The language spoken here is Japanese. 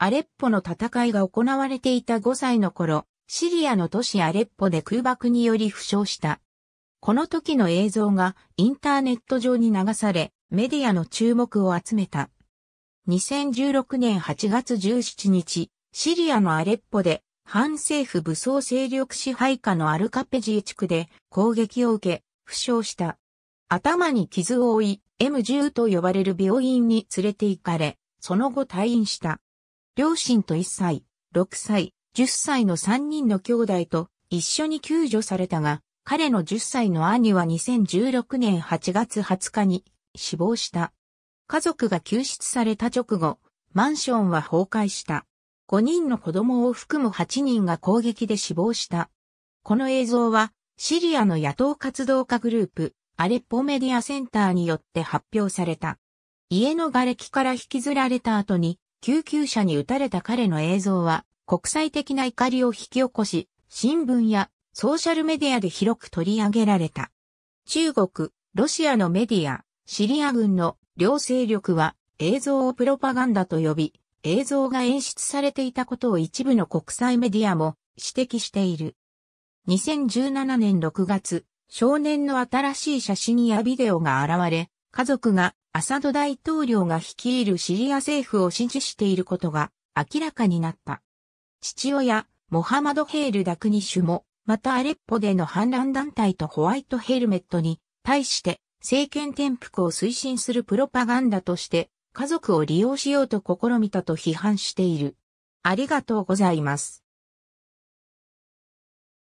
アレッポの戦いが行われていた5歳の頃、シリアの都市アレッポで空爆により負傷した。この時の映像がインターネット上に流され、メディアの注目を集めた。2016年8月17日、シリアのアレッポで反政府武装勢力支配下のアルカペジー地区で攻撃を受け、負傷した。頭に傷を負い、M10 と呼ばれる病院に連れて行かれ、その後退院した。両親と1歳、6歳、10歳の3人の兄弟と一緒に救助されたが、彼の10歳の兄は2016年8月20日に死亡した。家族が救出された直後、マンションは崩壊した。5人の子供を含む8人が攻撃で死亡した。この映像は、シリアの野党活動家グループ、アレッポメディアセンターによって発表された。家の瓦礫から引きずられた後に、救急車に撃たれた彼の映像は国際的な怒りを引き起こし、新聞やソーシャルメディアで広く取り上げられた。中国、ロシアのメディア、シリア軍の両勢力は映像をプロパガンダと呼び、映像が演出されていたことを一部の国際メディアも指摘している。2017年6月、少年の新しい写真やビデオが現れ、家族がアサド大統領が率いるシリア政府を支持していることが明らかになった。父親、モハマド・ヘール・ダクニッシュも、またアレッポでの反乱団体とホワイトヘルメットに対して政権転覆を推進するプロパガンダとして家族を利用しようと試みたと批判している。ありがとうございます。